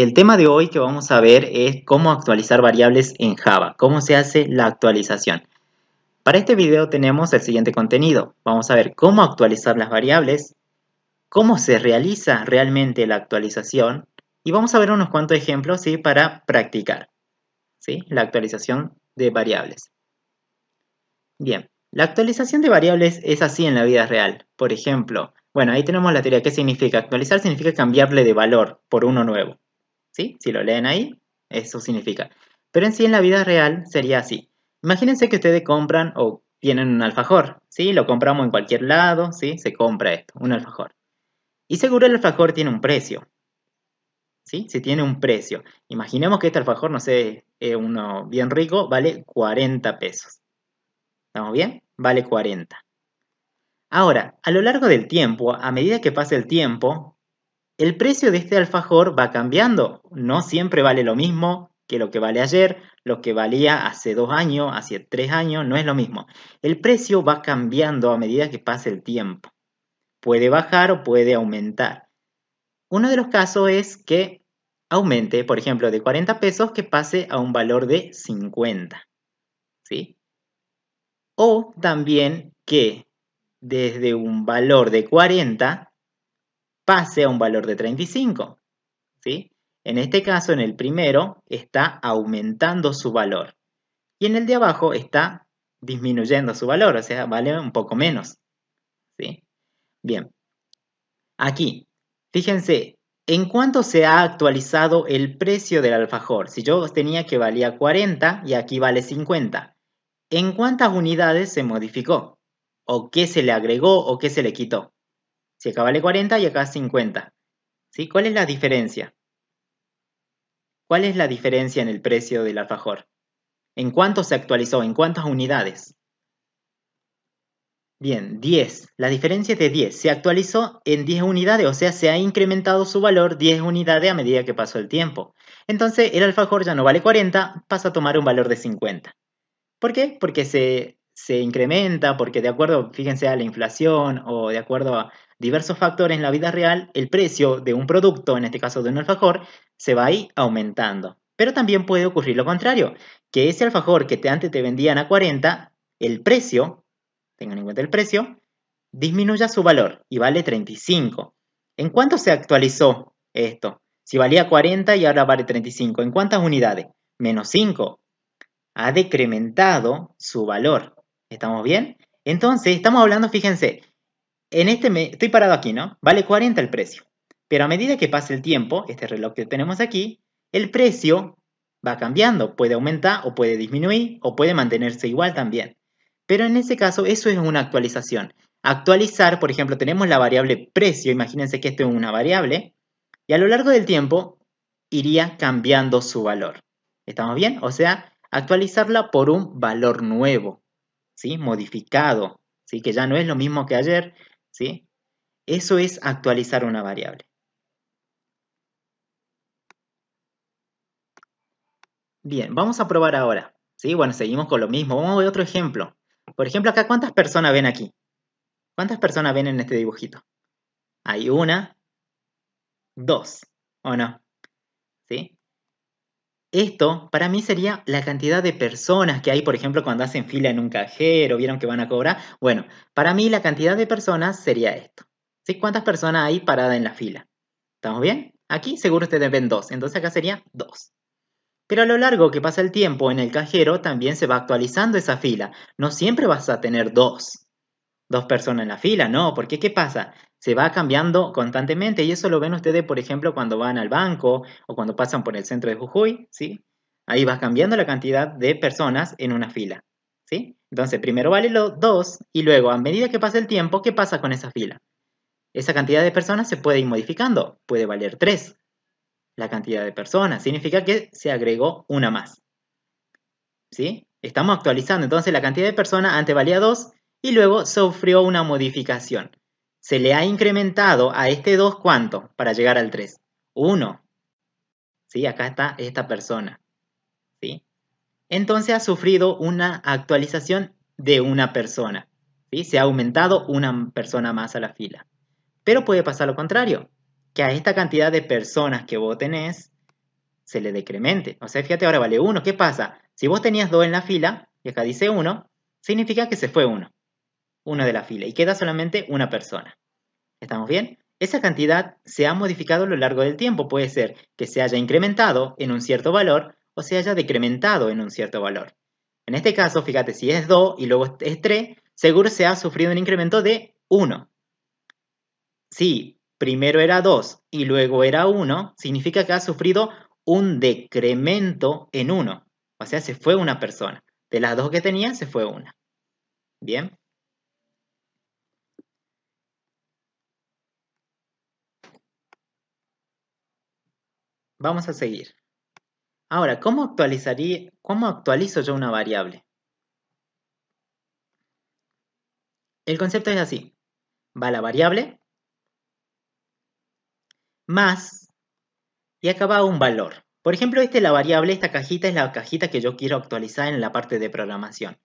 El tema de hoy que vamos a ver es cómo actualizar variables en Java, cómo se hace la actualización. Para este video tenemos el siguiente contenido. Vamos a ver cómo actualizar las variables, cómo se realiza realmente la actualización y vamos a ver unos cuantos ejemplos para practicar la actualización de variables. Bien, la actualización de variables es así en la vida real. Por ejemplo, bueno, ahí tenemos la teoría. ¿Qué significa? Actualizar significa cambiarle de valor por uno nuevo. ¿sí? Si lo leen ahí, eso significa. Pero en sí, en la vida real sería así. Imagínense que ustedes compran o tienen un alfajor, ¿sí? Lo compramos en cualquier lado, ¿sí? Se compra esto, un alfajor. Y seguro el alfajor tiene un precio, ¿sí? Si tiene un precio. Imaginemos que este alfajor, no sé, uno bien rico, vale 40 pesos. ¿Estamos bien? Vale 40. Ahora, a lo largo del tiempo, a medida que pasa el tiempo, el precio de este alfajor va cambiando. No siempre vale lo mismo que lo que vale ayer, lo que valía hace dos años, hace tres años, no es lo mismo. El precio va cambiando a medida que pasa el tiempo. Puede bajar o puede aumentar. Uno de los casos es que aumente, por ejemplo, de 40 pesos que pase a un valor de 50. ¿Sí? O también que desde un valor de 40 pase a un valor de 35. ¿sí? En este caso, en el primero, está aumentando su valor. Y en el de abajo está disminuyendo su valor, o sea, vale un poco menos. Bien. Aquí, fíjense, ¿en cuánto se ha actualizado el precio del alfajor? Si yo tenía que valía 40 y aquí vale 50, ¿en cuántas unidades se modificó? ¿O qué se le agregó o qué se le quitó? Si acá vale 40 y acá 50. ¿Sí? ¿Cuál es la diferencia? ¿Cuál es la diferencia en el precio del alfajor? ¿En cuánto se actualizó? ¿En cuántas unidades? Bien, 10. La diferencia es de 10. Se actualizó en 10 unidades, o sea, se ha incrementado su valor 10 unidades a medida que pasó el tiempo. Entonces, el alfajor ya no vale 40, pasa a tomar un valor de 50. ¿Por qué? Porque se, se incrementa, porque de acuerdo, fíjense, a la inflación o de acuerdo a, diversos factores en la vida real, el precio de un producto, en este caso de un alfajor, se va a ir aumentando. Pero también puede ocurrir lo contrario, que ese alfajor que antes te vendían a 40, el precio, tengan en cuenta el precio, disminuya su valor y vale 35. ¿En cuánto se actualizó esto? Si valía 40 y ahora vale 35, ¿en cuántas unidades? Menos 5. Ha decrementado su valor. ¿Estamos bien? Entonces, estamos hablando, fíjense, en este estoy parado aquí, ¿no? Vale 40 el precio. Pero a medida que pasa el tiempo, este reloj que tenemos aquí, el precio va cambiando. Puede aumentar o puede disminuir o puede mantenerse igual también. Pero en ese caso, eso es una actualización. Actualizar, por ejemplo, tenemos la variable precio. Imagínense que esto es una variable. Y a lo largo del tiempo iría cambiando su valor. ¿Estamos bien? O sea, actualizarla por un valor nuevo, ¿sí? Modificado, ¿sí? Que ya no es lo mismo que ayer, ¿sí? Eso es actualizar una variable. Bien, vamos a probar ahora. ¿sí? Bueno, seguimos con lo mismo. Vamos a ver otro ejemplo. Por ejemplo, acá, ¿cuántas personas ven aquí? ¿Cuántas personas ven en este dibujito? Hay una, dos, ¿o no? ¿Sí? Esto para mí sería la cantidad de personas que hay, por ejemplo, cuando hacen fila en un cajero, vieron que van a cobrar. Bueno, para mí la cantidad de personas sería esto. ¿Sí? ¿Cuántas personas hay paradas en la fila? ¿Estamos bien? Aquí seguro ustedes ven dos, entonces acá sería dos. Pero a lo largo que pasa el tiempo en el cajero también se va actualizando esa fila. No siempre vas a tener dos. Dos personas en la fila, no, porque ¿qué pasa? se va cambiando constantemente y eso lo ven ustedes, por ejemplo, cuando van al banco o cuando pasan por el centro de Jujuy, ¿sí? Ahí va cambiando la cantidad de personas en una fila, ¿sí? Entonces, primero vale los dos y luego, a medida que pasa el tiempo, ¿qué pasa con esa fila? Esa cantidad de personas se puede ir modificando, puede valer tres la cantidad de personas, significa que se agregó una más, ¿sí? Estamos actualizando, entonces la cantidad de personas antes valía dos y luego sufrió una modificación se le ha incrementado a este 2 cuánto para llegar al 3? 1. ¿Sí? Acá está esta persona. ¿Sí? Entonces ha sufrido una actualización de una persona. ¿Sí? Se ha aumentado una persona más a la fila. Pero puede pasar lo contrario, que a esta cantidad de personas que vos tenés se le decremente. O sea, fíjate, ahora vale 1. ¿Qué pasa? Si vos tenías 2 en la fila, y acá dice 1, significa que se fue 1 uno de la fila y queda solamente una persona. ¿Estamos bien? Esa cantidad se ha modificado a lo largo del tiempo. Puede ser que se haya incrementado en un cierto valor o se haya decrementado en un cierto valor. En este caso, fíjate, si es 2 y luego es 3, seguro se ha sufrido un incremento de 1. Si primero era 2 y luego era 1, significa que ha sufrido un decremento en 1. O sea, se fue una persona. De las dos que tenía, se fue una. Bien. Vamos a seguir. Ahora, ¿cómo, actualizaría, ¿cómo actualizo yo una variable? El concepto es así. Va la variable, más, y acá va un valor. Por ejemplo, esta es la variable, esta cajita es la cajita que yo quiero actualizar en la parte de programación.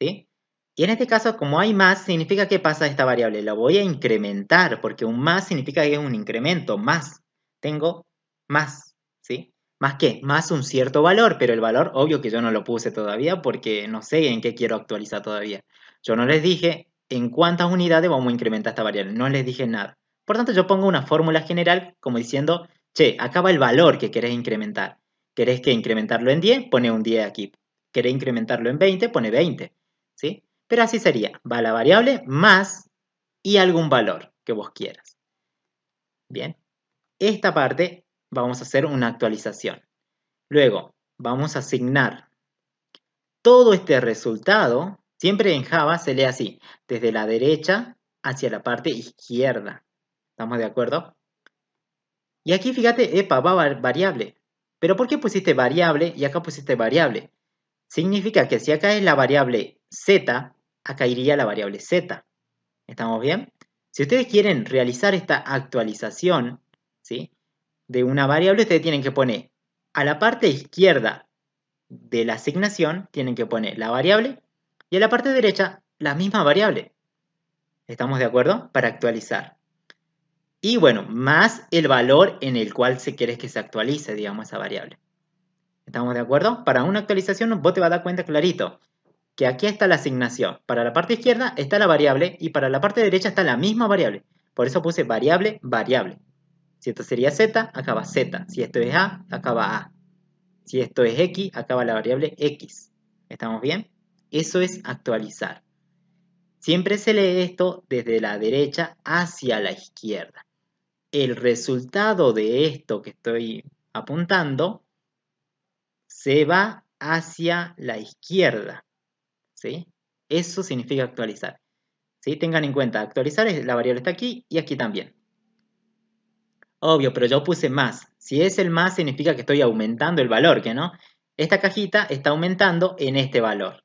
¿sí? Y en este caso, como hay más, significa que pasa esta variable. La voy a incrementar, porque un más significa que es un incremento, más. Tengo más, ¿sí? ¿Más qué? Más un cierto valor, pero el valor obvio que yo no lo puse todavía porque no sé en qué quiero actualizar todavía. Yo no les dije en cuántas unidades vamos a incrementar esta variable, no les dije nada. Por tanto, yo pongo una fórmula general como diciendo, che, acá va el valor que querés incrementar. ¿Querés que incrementarlo en 10? Pone un 10 aquí. ¿Querés incrementarlo en 20? Pone 20, ¿sí? Pero así sería, va la variable más y algún valor que vos quieras. Bien, esta parte vamos a hacer una actualización. Luego, vamos a asignar todo este resultado, siempre en Java se lee así, desde la derecha hacia la parte izquierda. ¿Estamos de acuerdo? Y aquí fíjate, epa, va variable. ¿Pero por qué pusiste variable y acá pusiste variable? Significa que si acá es la variable z, acá iría la variable z. ¿Estamos bien? Si ustedes quieren realizar esta actualización, ¿sí? de una variable, ustedes tienen que poner a la parte izquierda de la asignación, tienen que poner la variable y a la parte derecha la misma variable. ¿Estamos de acuerdo? Para actualizar. Y bueno, más el valor en el cual se quiere que se actualice, digamos, esa variable. ¿Estamos de acuerdo? Para una actualización vos te vas a dar cuenta clarito que aquí está la asignación. Para la parte izquierda está la variable y para la parte derecha está la misma variable. Por eso puse variable, variable. Si esto sería z, acaba z. Si esto es a, acaba a. Si esto es x, acaba la variable x. ¿Estamos bien? Eso es actualizar. Siempre se lee esto desde la derecha hacia la izquierda. El resultado de esto que estoy apuntando se va hacia la izquierda. ¿sí? Eso significa actualizar. ¿sí? Tengan en cuenta, actualizar es la variable está aquí y aquí también. Obvio, pero yo puse más. Si es el más, significa que estoy aumentando el valor, que no? Esta cajita está aumentando en este valor,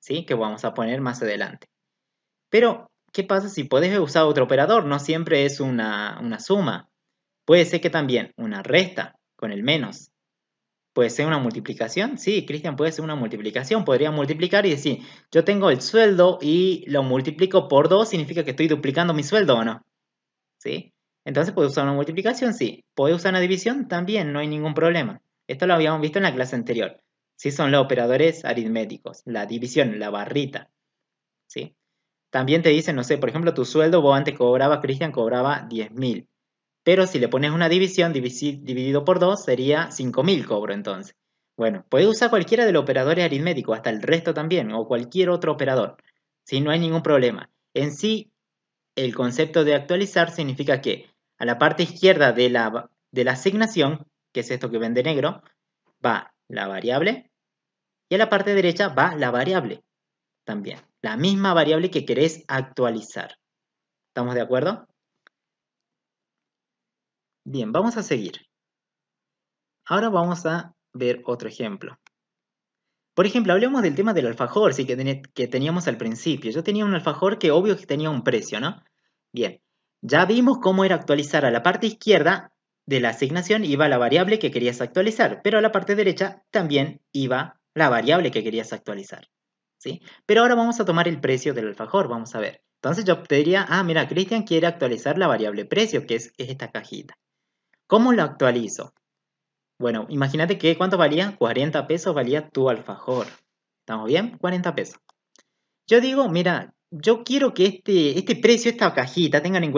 ¿sí? Que vamos a poner más adelante. Pero, ¿qué pasa si podés usar otro operador? No siempre es una, una suma. Puede ser que también una resta con el menos. ¿Puede ser una multiplicación? Sí, Cristian, puede ser una multiplicación. Podría multiplicar y decir, yo tengo el sueldo y lo multiplico por 2, significa que estoy duplicando mi sueldo o no. ¿Sí? Entonces, ¿puedo usar una multiplicación? Sí. Puede usar una división? También, no hay ningún problema. Esto lo habíamos visto en la clase anterior. Sí, son los operadores aritméticos, la división, la barrita. ¿Sí? También te dicen, no sé, por ejemplo, tu sueldo, vos antes cobraba, Cristian cobraba 10.000. Pero si le pones una división dividido por 2 sería 5.000 cobro entonces. Bueno, puedes usar cualquiera de los operadores aritméticos, hasta el resto también, o cualquier otro operador. Si ¿sí? no hay ningún problema. En sí, el concepto de actualizar significa que a la parte izquierda de la, de la asignación, que es esto que ven de negro, va la variable y a la parte derecha va la variable también. La misma variable que querés actualizar. ¿Estamos de acuerdo? Bien, vamos a seguir. Ahora vamos a ver otro ejemplo. Por ejemplo, hablemos del tema del alfajor, sí, que, que teníamos al principio. Yo tenía un alfajor que obvio que tenía un precio, ¿no? Bien, ya vimos cómo era actualizar a la parte izquierda de la asignación iba la variable que querías actualizar, pero a la parte derecha también iba la variable que querías actualizar. ¿sí? Pero ahora vamos a tomar el precio del alfajor, vamos a ver. Entonces yo te diría, ah, mira, Cristian quiere actualizar la variable precio, que es, esta cajita. ¿Cómo lo actualizo? Bueno, imagínate que cuánto valía, 40 pesos valía tu alfajor. ¿Estamos bien? 40 pesos. Yo digo, mira, yo quiero que este, este precio, esta cajita, tengan en cuenta.